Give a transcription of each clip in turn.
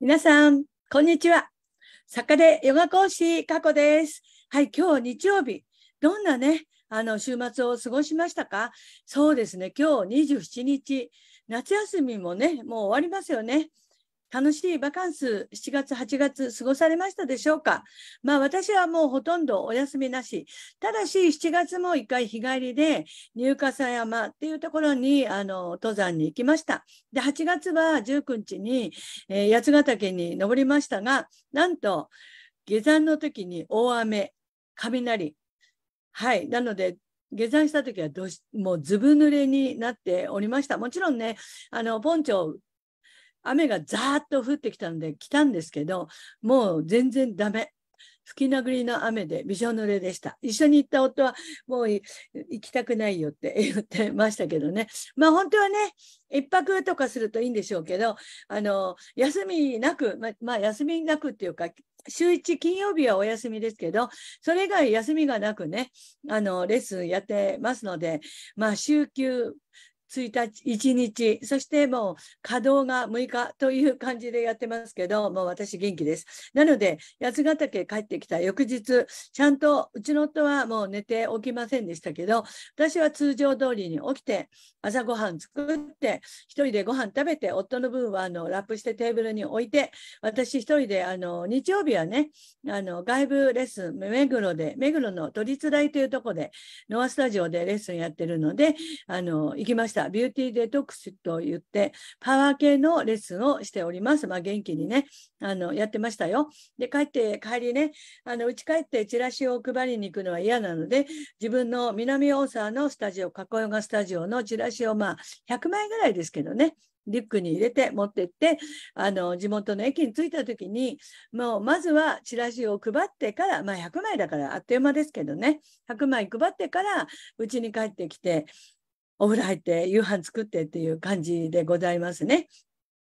皆さん、こんにちは。作家でヨガ講師、加古です。はい、今日日曜日、どんなね、あの、週末を過ごしましたかそうですね、今日27日、夏休みもね、もう終わりますよね。楽しいバカンス7月8月過ごされましたでしょうかまあ私はもうほとんどお休みなしただし7月も1回日帰りで入笠山っていうところにあの登山に行きましたで8月は19日に、えー、八ヶ岳に登りましたがなんと下山の時に大雨雷はいなので下山した時はどしもうずぶ濡れになっておりました。もちろんね、あのポンチョ雨がザーッと降ってきたんで来たんですけどもう全然ダメ吹き殴りの雨でびしょ濡れでした。一緒に行った夫はもう行きたくないよって 言ってましたけどね。まあ本当はね、一泊とかするといいんでしょうけど、あの、休みなく、ま、まあ休みなくっていうか、週1金曜日はお休みですけど、それ以外休みがなくね、あの、レッスンやってますので、まあ週休1日、そしてもう稼働が6日という感じでやってますけど、もう私元気です。なので、八ヶ岳帰ってきた翌日、ちゃんとうちの夫はもう寝て起きませんでしたけど、私は通常通りに起きて、朝ごはん作って、1人でご飯食べて、夫の分はあのラップしてテーブルに置いて、私1人であの日曜日はね、あの外部レッスン、目黒で、目黒の都立大というとこで、ノアスタジオでレッスンやってるので、あの行きました。ビューティーデトックスと言って、パワー系のレッスンをしております。まあ、元気にね、あの、やってましたよ。で、帰って、帰りね、あの、うち帰ってチラシを配りに行くのは嫌なので、自分の南大沢のスタジオ、加工ヨがスタジオのチラシを、まあ、100枚ぐらいですけどね、リュックに入れて持ってって、あの、地元の駅に着いた時に、もう、まずはチラシを配ってから、まあ、100枚だからあっという間ですけどね、100枚配ってから、うちに帰ってきて、お風呂入って夕飯作ってっていう感じでございますね。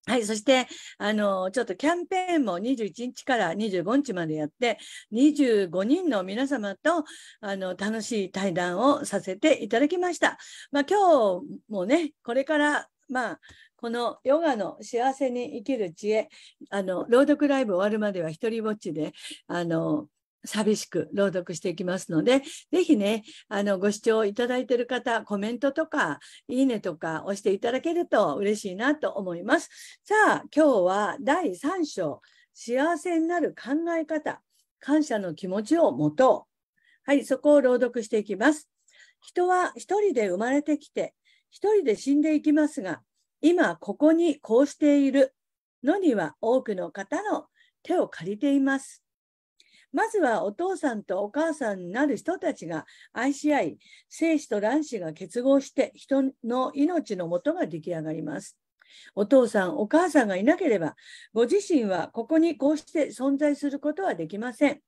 はい。そして、あの、ちょっとキャンペーンも21日から25日までやって、25人の皆様と、あの、楽しい対談をさせていただきました。まあ、今日もね、これから、まあ、このヨガの幸せに生きる知恵、あの、朗読ライブ終わるまでは一人ぼっちで、あの、寂しく朗読していきますので、ぜひね、あの、ご視聴いただいている方、コメントとか、いいねとか押していただけると嬉しいなと思います。さあ、今日は第3章、幸せになる考え方、感謝の気持ちを持とう。はい、そこを朗読していきます。人は一人で生まれてきて、一人で死んでいきますが、今ここにこうしているのには多くの方の手を借りています。まずはお父さんとお母さんになる人たちが愛し合い、精子と卵子が結合して人の命のもとが出来上がります。お父さん、お母さんがいなければ、ご自身はここにこうして存在することはできません。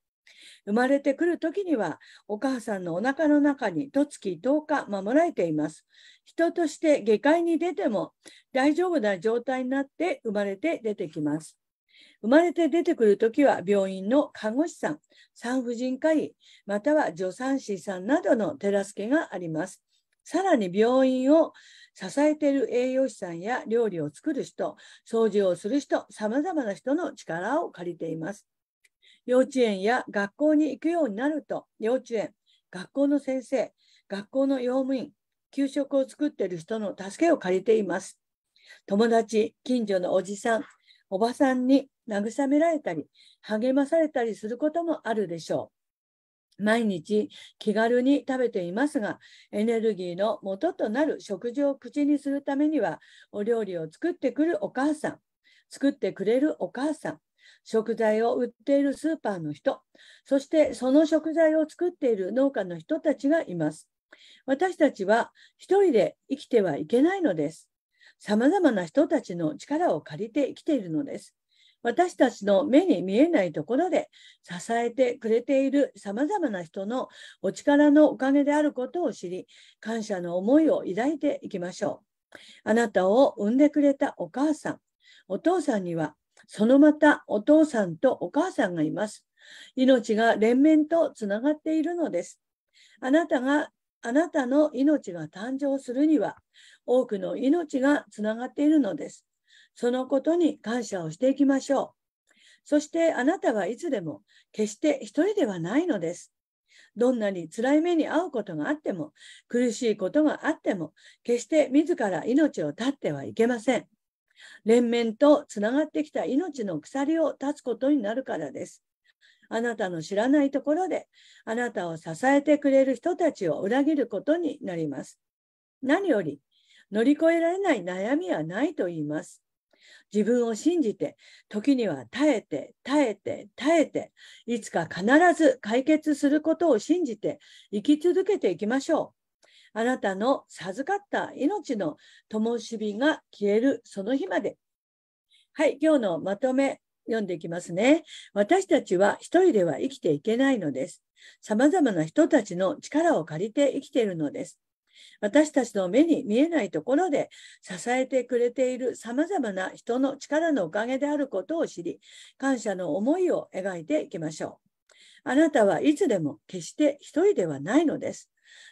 生まれてくる時にはお母さんのお腹の中につ月10日守られています。人として下界に出ても大丈夫な状態になって生まれて出てきます。生まれて出てくるときは病院の看護師さん、産婦人科医、または助産師さんなどの手助けがあります。さらに病院を支えている栄養士さんや料理を作る人、掃除をする人、様々な人の力を借りています。幼稚園や学校に行くようになると、幼稚園、学校の先生、学校の用務員、給食を作っている人の助けを借りています。友達、近所のおじさん、おばさんに慰められたり、励まされたりすることもあるでしょう。毎日気軽に食べていますが、エネルギーの元となる食事を口にするためには、お料理を作ってくるお母さん、作ってくれるお母さん、食材を売っているスーパーの人、そしてその食材を作っている農家の人たちがいます。私たちは一人で生きてはいけないのです。様々な人たちの力を借りて生きているのです。私たちの目に見えないところで支えてくれている様々な人のお力のおかげであることを知り、感謝の思いを抱いていきましょう。あなたを産んでくれたお母さん、お父さんには、そのまたお父さんとお母さんがいます。命が連綿とつながっているのです。あなたが、あなたの命が誕生するには、多くの命がつながっているのです。そのことに感謝をしていきましょう。そしてあなたはいつでも決して一人ではないのです。どんなに辛い目に遭うことがあっても、苦しいことがあっても、決して自ら命を絶ってはいけません。連綿とつながってきた命の鎖を断つことになるからです。あなたの知らないところで、あなたを支えてくれる人たちを裏切ることになります。何より、乗り越えられない悩みはないと言います。自分を信じて、時には耐えて、耐えて、耐えて、いつか必ず解決することを信じて、生き続けていきましょう。あなたの授かった命の灯火が消えるその日まで。はい、今日のまとめ読んでいきますね。私たちは一人では生きていけないのです。様々な人たちの力を借りて生きているのです。私たちの目に見えないところで支えてくれているさまざまな人の力のおかげであることを知り感謝の思いを描いていきましょうあなたはいつでも決して一人ではないのです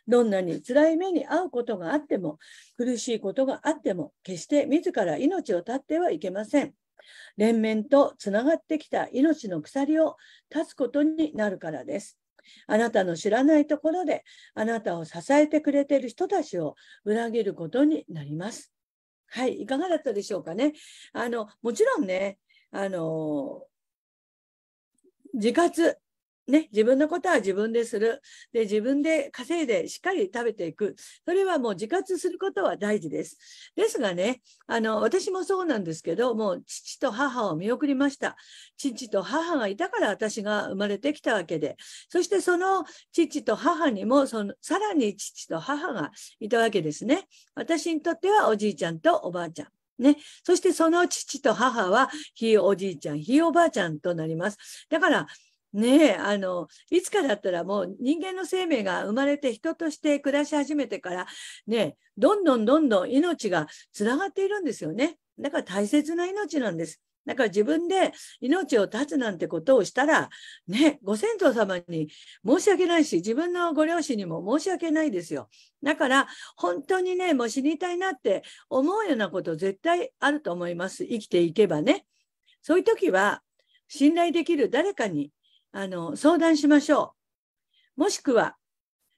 どんなに辛い目に遭うことがあっても苦しいことがあっても決して自ら命を絶ってはいけません連綿とつながってきた命の鎖を断つことになるからです。あなたの知らないところであなたを支えてくれている人たちを裏切ることになります。はい、いかがだったでしょうかね。あのもちろんね、あの自活ね、自分のことは自分でする。で、自分で稼いでしっかり食べていく。それはもう自活することは大事です。ですがね、あの、私もそうなんですけど、もう父と母を見送りました。父と母がいたから私が生まれてきたわけで、そしてその父と母にも、その、さらに父と母がいたわけですね。私にとってはおじいちゃんとおばあちゃん。ね。そしてその父と母は、ひいおじいちゃん、ひいおばあちゃんとなります。だから、ねえ、あの、いつかだったらもう人間の生命が生まれて人として暮らし始めてから、ね、どんどんどんどん命がつながっているんですよね。だから大切な命なんです。だから自分で命を絶つなんてことをしたら、ね、ご先祖様に申し訳ないし、自分のご両親にも申し訳ないですよ。だから、本当にね、もう死にたいなって思うようなこと絶対あると思います。生きていけばね。そういう時は、信頼できる誰かにあの相談しましょう。もしくは、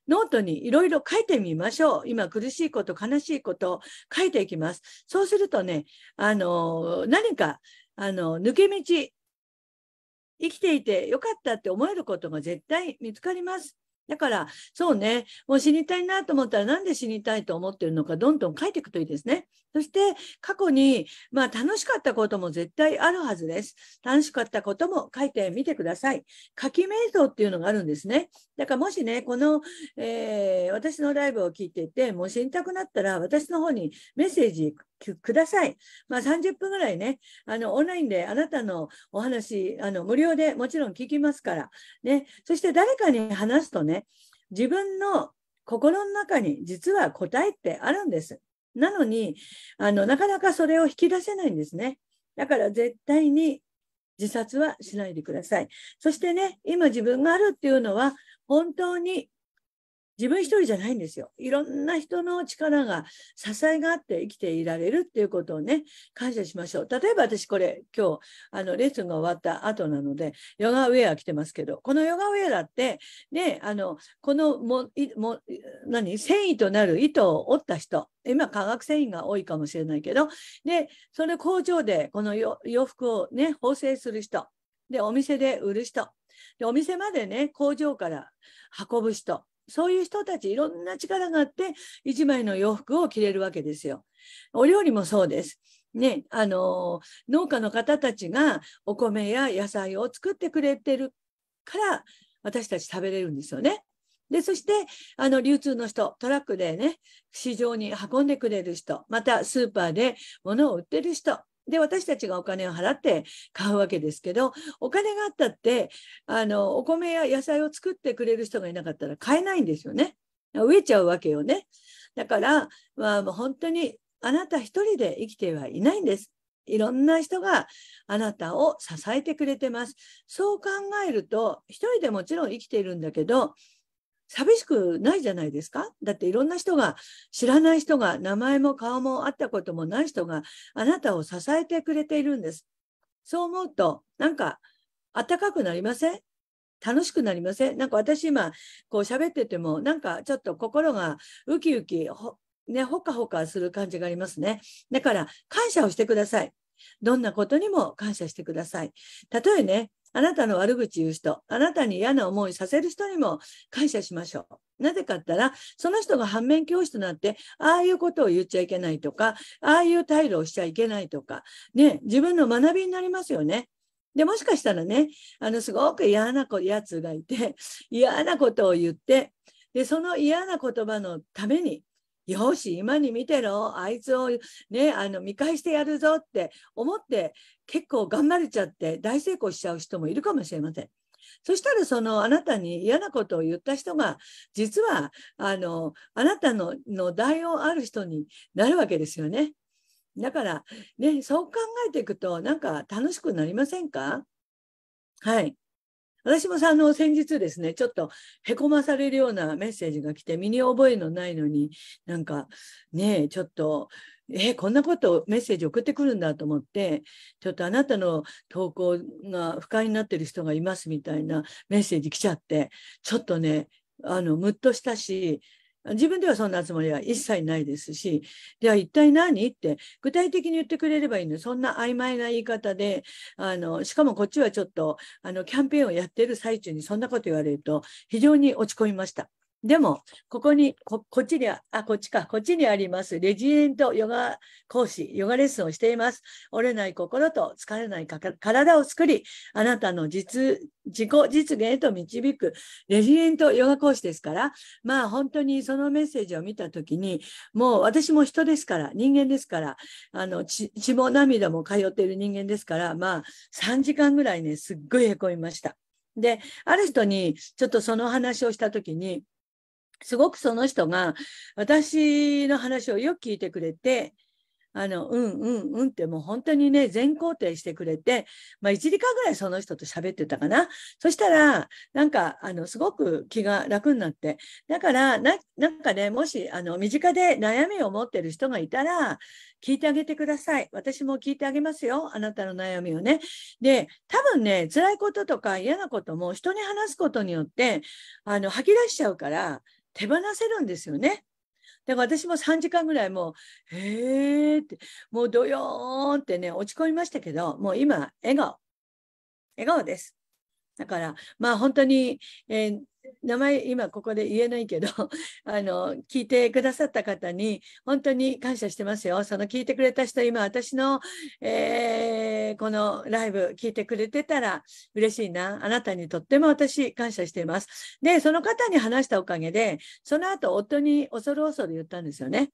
ノートにいろいろ書いてみましょう。今苦しいこと、悲しいこと書いていきます。そうするとね、あの、何か、あの、抜け道、生きていてよかったって思えることが絶対見つかります。だから、そうね、もう死にたいなと思ったら、なんで死にたいと思ってるのか、どんどん書いていくといいですね。そして、過去に、まあ、楽しかったことも絶対あるはずです。楽しかったことも書いてみてください。書き瞑想っていうのがあるんですね。だから、もしね、この、えー、私のライブを聞いていて、もう死にたくなったら、私の方にメッセージください。まあ、30分ぐらいね、あの、オンラインであなたのお話、あの、無料でもちろん聞きますから、ね。そして誰かに話すとね、自分の心の中に実は答えってあるんです。なのに、あの、なかなかそれを引き出せないんですね。だから絶対に自殺はしないでください。そしてね、今自分があるっていうのは、本当に自分一人じゃないんですよ。いろんな人の力が、支えがあって生きていられるっていうことをね、感謝しましょう。例えば私これ、今日、あの、レッスンが終わった後なので、ヨガウェア着てますけど、このヨガウェアだって、ね、あの、このも、も、何、繊維となる糸を折った人、今化学繊維が多いかもしれないけど、で、その工場でこの洋服をね、縫製する人、で、お店で売る人、で、お店までね、工場から運ぶ人、そういう人たちいろんな力があって一枚の洋服を着れるわけですよ。お料理もそうです。ね、あの農家の方たちがお米や野菜を作ってくれてるから私たち食べれるんですよね。で、そして、あの、流通の人、トラックでね、市場に運んでくれる人、またスーパーで物を売ってる人、で、私たちがお金を払って買うわけですけど、お金があったって、あの、お米や野菜を作ってくれる人がいなかったら買えないんですよね。植えちゃうわけよね。だから、まあ、本当にあなた一人で生きてはいないんです。いろんな人があなたを支えてくれてます。そう考えると、一人でもちろん生きているんだけど、寂しくないじゃないですかだっていろんな人が知らない人が名前も顔も会ったこともない人があなたを支えてくれているんです。そう思うとなんかあったかくなりません楽しくなりませんなんか私今こう喋っててもなんかちょっと心がウキウキほ,、ね、ほかほかする感じがありますね。だから感謝をしてください。どんなことにも感謝してください。たとえね、あなたの悪口言う人、あなたに嫌な思いさせる人にも感謝しましょう。なぜかったら、その人が反面教師となって、ああいうことを言っちゃいけないとか、ああいう態度をしちゃいけないとか、ね、自分の学びになりますよね。で、もしかしたらね、あの、すごく嫌な子、やつがいて、嫌なことを言って、で、その嫌な言葉のために、よし今に見てろあいつをねあの見返してやるぞって思って結構頑張れちゃって大成功しちゃう人もいるかもしれません。そしたらそのあなたに嫌なことを言った人が実はあのあなたのの代用ある人になるわけですよね。だからねそう考えていくとなんか楽しくなりませんかはい。私もさあの先日ですねちょっとへこまされるようなメッセージが来て身に覚えのないのになんかねえちょっとえこんなことメッセージ送ってくるんだと思ってちょっとあなたの投稿が不快になってる人がいますみたいなメッセージ来ちゃってちょっとねあのむっとしたし自分ではそんなつもりは一切ないですし、では一体何って、具体的に言ってくれればいいの。そんな曖昧な言い方で、あの、しかもこっちはちょっと、あの、キャンペーンをやってる最中にそんなこと言われると、非常に落ち込みました。でも、ここにこ、こっちにあ、こっちか、こっちにあります。レジエントヨガ講師、ヨガレッスンをしています。折れない心と疲れない体を作り、あなたの実、自己実現へと導くレジエントヨガ講師ですから、まあ本当にそのメッセージを見たときに、もう私も人ですから、人間ですから、あの血、血も涙も通っている人間ですから、まあ3時間ぐらいね、すっごいへこみました。で、ある人にちょっとその話をしたときに、すごくその人が私の話をよく聞いてくれて、あの、うんうんうんってもう本当にね、全肯定してくれて、まあ1時間ぐらいその人と喋ってたかな。そしたら、なんか、あの、すごく気が楽になって。だから、な、なんかね、もし、あの、身近で悩みを持ってる人がいたら、聞いてあげてください。私も聞いてあげますよ。あなたの悩みをね。で、多分ね、辛いこととか嫌なことも人に話すことによって、あの、吐き出しちゃうから、手放せるんですよね。だから私も3時間ぐらいもう、へえって、もうどよーんってね、落ち込みましたけど、もう今、笑顔。笑顔です。だから、まあ本当に、えー、名前今ここで言えないけど あの聞いてくださった方に本当に感謝してますよその聞いてくれた人今私の、えー、このライブ聞いてくれてたら嬉しいなあなたにとっても私感謝していますでその方に話したおかげでその後夫に恐る恐る言ったんですよね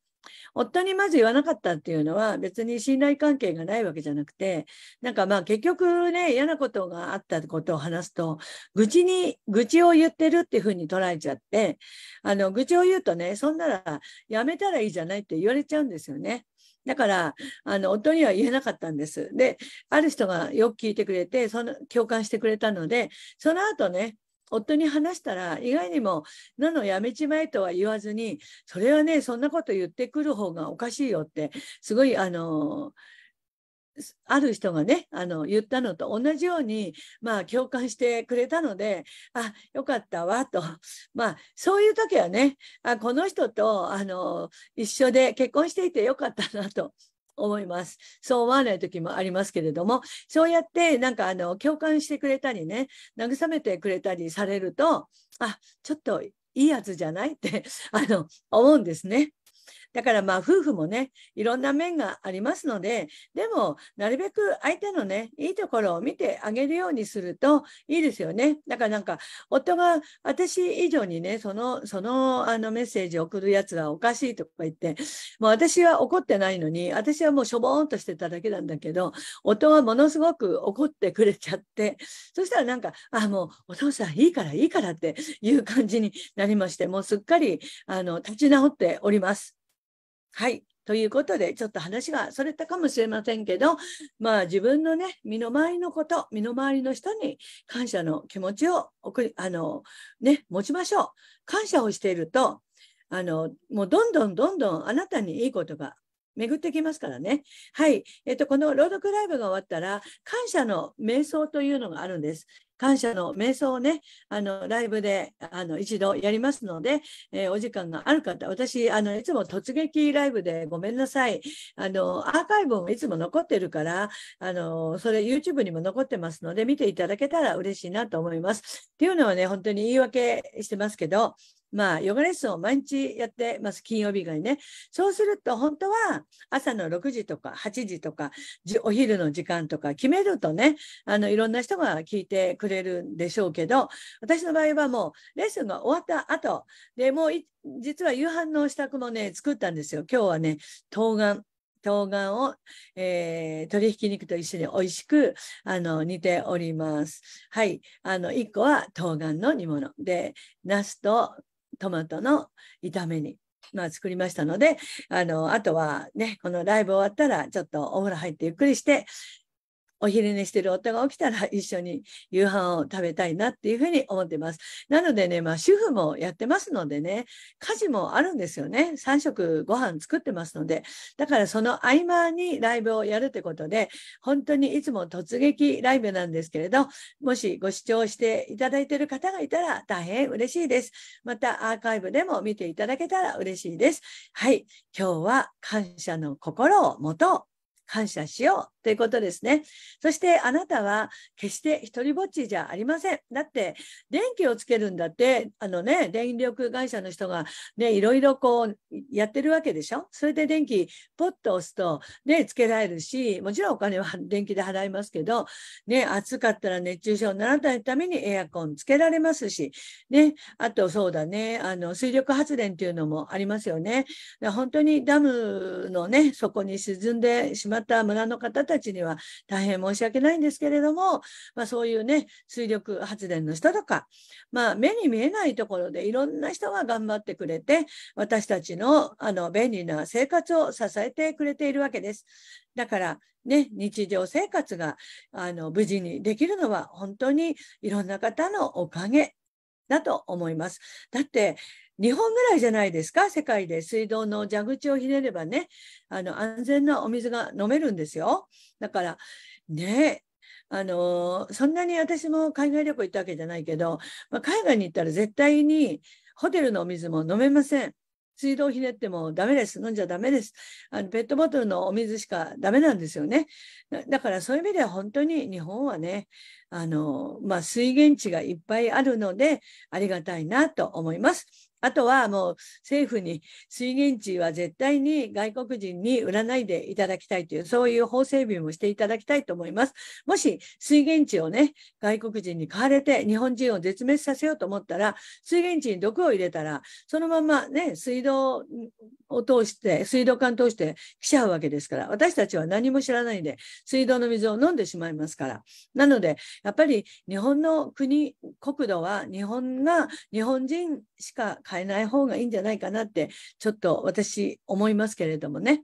夫にまず言わなかったっていうのは別に信頼関係がないわけじゃなくてなんかまあ結局ね嫌なことがあったことを話すと愚痴に愚痴を言ってるっていうふうに捉えちゃってあの愚痴を言うとねそんならやめたらいいじゃないって言われちゃうんですよね。だから、あの、夫には言えなかったんです。で、ある人がよく聞いてくれて、その、共感してくれたので、その後ね、夫に話したら意外にも「なのやめちまえ」とは言わずに「それはねそんなこと言ってくる方がおかしいよ」ってすごいあのある人がねあの言ったのと同じように、まあ、共感してくれたのであよかったわと、まあ、そういう時はねあこの人とあの一緒で結婚していてよかったなと思います。そう思わない時もありますけれども、そうやってなんかあの共感してくれたりね、慰めてくれたりされると、あ、ちょっといいやつじゃないってあの思うんですね。だからまあ夫婦もね、いろんな面がありますので、でもなるべく相手のね、いいところを見てあげるようにするといいですよね。だからなんか夫が私以上にね、その、そのあのメッセージを送るやつはおかしいとか言って、もう私は怒ってないのに、私はもうしょぼーんとしてただけなんだけど、夫はものすごく怒ってくれちゃって、そしたらなんか、あ、もうお父さんいいからいいからっていう感じになりまして、もうすっかりあの立ち直っております。はい。ということで、ちょっと話がそれたかもしれませんけど、まあ自分のね、身の回りのこと、身の回りの人に感謝の気持ちを送り、あの、ね、持ちましょう。感謝をしていると、あの、もうどんどんどんどんあなたにいいことが巡ってきますからね。はい。えっと、この朗読ライブが終わったら、感謝の瞑想というのがあるんです。感謝の瞑想をね、あのライブであの一度やりますので、えー、お時間がある方、私、あのいつも突撃ライブでごめんなさい、あのアーカイブもいつも残ってるから、あのそれ YouTube にも残ってますので、見ていただけたら嬉しいなと思います。っていうのはね、本当に言い訳してますけど、まあ、ヨガレッスンを毎日やってます、金曜日以外ね。そうすると、本当は朝の6時とか8時とか、お昼の時間とか決めるとね、あの、いろんな人が聞いてくれるんでしょうけど、私の場合はもう、レッスンが終わった後、で、もう、実は夕飯の支度もね、作ったんですよ。今日はね、冬瓜。冬瓜を、えー、鶏ひき肉と一緒に美味しくあの煮ております。はい。あの、1個は冬瓜の煮物で、ナスとトマトの炒め煮。まあ、作りましたのであのあとはねこのライブ終わったらちょっとお風呂入ってゆっくりしてお昼寝してる夫が起きたら一緒に夕飯を食べたいなっていうふうに思ってます。なのでね、まあ、主婦もやってますのでね、家事もあるんですよね。3食ご飯作ってますので。だからその合間にライブをやるってことで、本当にいつも突撃ライブなんですけれど、もしご視聴していただいている方がいたら大変嬉しいです。またアーカイブでも見ていただけたら嬉しいです。はい。今日は感謝の心をもと感謝しようということですね。そしてあなたは決して一りぼっちじゃありません。だって電気をつけるんだってあのね電力会社の人がねいろいろこうやってるわけでしょ。それで電気ポッと押すとねつけられるしもちろんお金は電気で払いますけどね暑かったら熱中症にならないためにエアコンつけられますしねあとそうだねあの水力発電っていうのもありますよね。本当にダムのねこに沈んでしまった村の方たちには大変申し訳ないんですけれども、まあ、そういうね、水力発電の人とか、まあ、目に見えないところでいろんな人が頑張ってくれて、私たちのあの便利な生活を支えてくれているわけです。だから、ね、日常生活があの無事にできるのは本当にいろんな方のおかげだと思います。だって日本ぐらいじゃないですか世界で水道の蛇口をひねればねあの安全なお水が飲めるんですよ。だからねあのそんなに私も海外旅行行ったわけじゃないけど、まあ、海外に行ったら絶対にホテルのお水も飲めません。水道をひねってもダメです。飲んじゃダメです。あのペットボトルのお水しかダメなんですよね。だからそういう意味では本当に日本はね、あの、まあ、水源地がいっぱいあるのでありがたいなと思います。あとはもう政府に水源地は絶対に外国人に売らないでいただきたいという、そういう法整備もしていただきたいと思います。もし水源地をね、外国人に買われて日本人を絶滅させようと思ったら、水源地に毒を入れたら、そのままね、水道を通して、水道管通して来ちゃうわけですから、私たちは何も知らないで、水道の水を飲んでしまいますから。なので、やっぱり日本の国、国土は日本が、日本人しか買変えない方がいいんじゃないかなって、ちょっと私思いますけれどもね。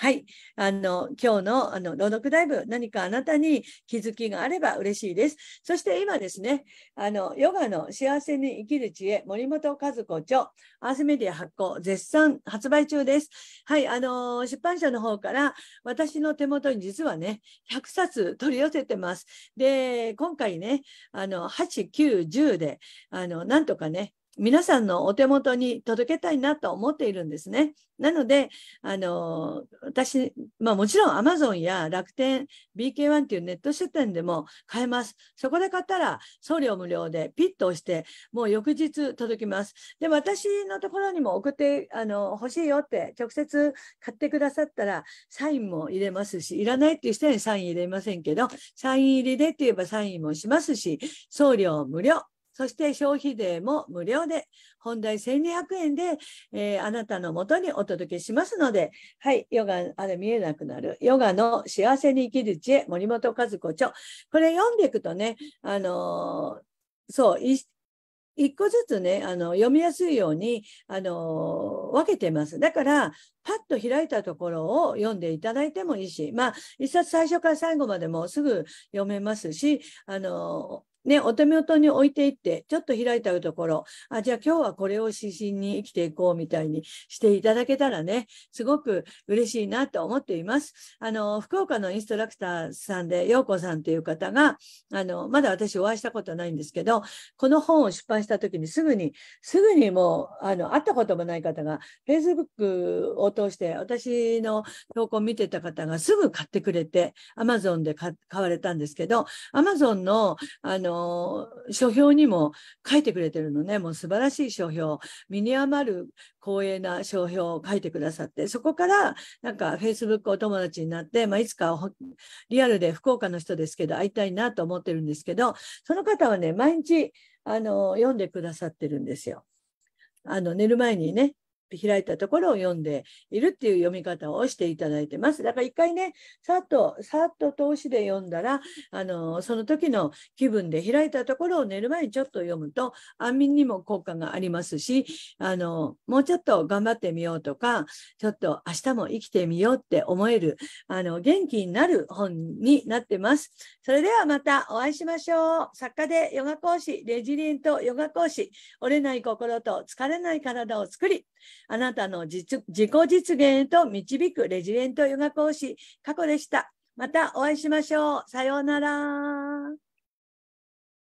はい。あの、今日の、あの、朗読ライブ、何かあなたに気づきがあれば嬉しいです。そして今ですね、あの、ヨガの幸せに生きる知恵、森本和子著、アースメディア発行、絶賛発売中です。はい。あの、出版社の方から、私の手元に実はね、100冊取り寄せてます。で、今回ね、あの、8、9、10で、あの、なんとかね、皆さんのお手元に届けたいなと思っているんですね。なので、あの、私、まあもちろん Amazon や楽天 BK1 っていうネット書店でも買えます。そこで買ったら送料無料でピッと押して、もう翌日届きます。で、私のところにも送って、あの、欲しいよって直接買ってくださったらサインも入れますし、いらないっていう人にサイン入れませんけど、サイン入りでって言えばサインもしますし、送料無料。そして消費税も無料で、本題1200円で、えー、あなたのもとにお届けしますので、はい、ヨガ、あれ見えなくなる、ヨガの幸せに生きる知恵、森本和子著。これ読んでいくとね、あのー、そう、一個ずつね、あの、読みやすいように、あの分けてます。だから、パッと開いたところを読んでいただいてもいいし、まあ、一冊最初から最後までもすぐ読めますし、あのね、お手元に置いていって、ちょっと開いてあるところ、あ、じゃあ今日はこれを指針に生きていこうみたいにしていただけたらね、すごく嬉しいなと思っています。あの、福岡のインストラクターさんで、陽子さんという方が、あの、まだ私お会いしたことないんですけど、この本を出版した時にすぐに、すぐにもう、あの、会ったこともない方が、Facebook を通して私の投稿を見てた方がすぐ買ってくれて、Amazon で買われたんですけど、Amazon の、あの、の書評にも書いてくれてるのねもう素晴らしい書評身に余る光栄な書評を書いてくださってそこからなんか Facebook お友達になって、まあ、いつかリアルで福岡の人ですけど会いたいなと思ってるんですけどその方はね毎日あの読んでくださってるんですよ。あの寝る前にね開いたところを読んでいるっていう読み方をしていただいてます。だから一回ね、さっと、さっと通しで読んだら、あの、その時の気分で開いたところを寝る前にちょっと読むと、安眠にも効果がありますし、あの、もうちょっと頑張ってみようとか、ちょっと明日も生きてみようって思える、あの、元気になる本になってます。それではまたお会いしましょう。作家でヨガ講師、レジリエントヨガ講師、折れない心と疲れない体を作り、あなたの実自己実現へと導くレジリエントヨガ講師、過去でした。またお会いしましょう。さようなら。